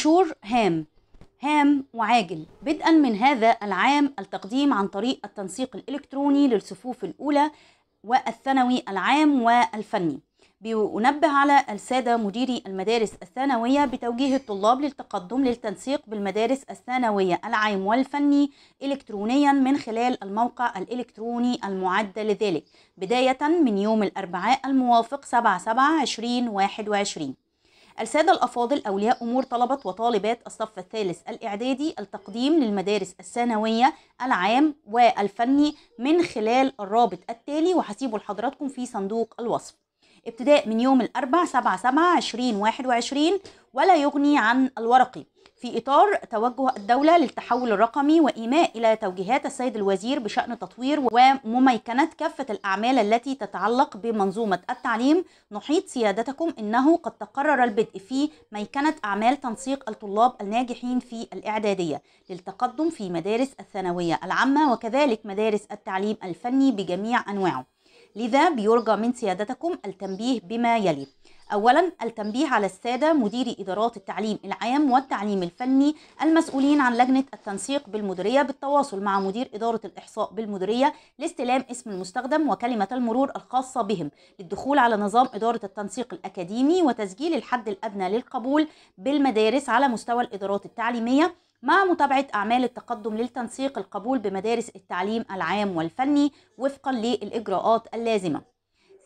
منشور هام هام وعاجل بدءا من هذا العام التقديم عن طريق التنسيق الإلكتروني للصفوف الأولى والثانوي العام والفني بنبه على السادة مديري المدارس الثانوية بتوجيه الطلاب للتقدم للتنسيق بالمدارس الثانوية العام والفني إلكترونيا من خلال الموقع الإلكتروني المعد لذلك بداية من يوم الأربعاء الموافق 7 7 2021 السادة الأفاضل أولياء أمور طلبة وطالبات الصف الثالث الإعدادي التقديم للمدارس الثانوية العام والفني من خلال الرابط التالي وهسيبه لحضراتكم في صندوق الوصف ابتداء من يوم الأربع 7 7 2021 ولا يغني عن الورقي في إطار توجه الدولة للتحول الرقمي وإيماء إلى توجيهات السيد الوزير بشأن تطوير ومميكنة كافة الأعمال التي تتعلق بمنظومة التعليم نحيط سيادتكم أنه قد تقرر البدء في ميكنة أعمال تنسيق الطلاب الناجحين في الإعدادية للتقدم في مدارس الثانوية العامة وكذلك مدارس التعليم الفني بجميع أنواعه لذا بيرجى من سيادتكم التنبيه بما يلي أولا التنبيه على السادة مديري إدارات التعليم العام والتعليم الفني المسؤولين عن لجنة التنسيق بالمديرية بالتواصل مع مدير إدارة الإحصاء بالمديرية لاستلام اسم المستخدم وكلمة المرور الخاصة بهم للدخول على نظام إدارة التنسيق الأكاديمي وتسجيل الحد الأدنى للقبول بالمدارس على مستوى الإدارات التعليمية مع متابعة أعمال التقدم للتنسيق القبول بمدارس التعليم العام والفني وفقا للإجراءات اللازمة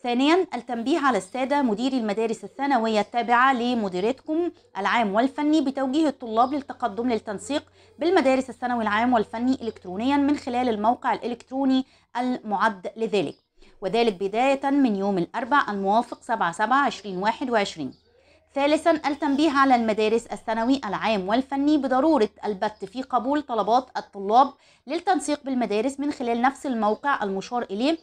ثانيا التنبيه على السادة مديري المدارس الثانوية التابعة لمديرتكم العام والفني بتوجيه الطلاب للتقدم للتنسيق بالمدارس الثانوي العام والفني إلكترونيا من خلال الموقع الإلكتروني المعد لذلك وذلك بداية من يوم الأربع الموافق 7/7/2021 ثالثا التنبيه على المدارس الثانوي العام والفني بضرورة البت في قبول طلبات الطلاب للتنسيق بالمدارس من خلال نفس الموقع المشار إليه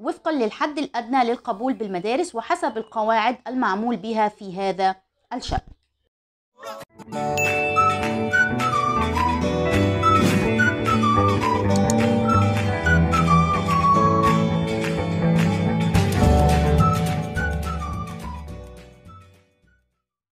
وفقا للحد الأدنى للقبول بالمدارس وحسب القواعد المعمول بها في هذا الشأن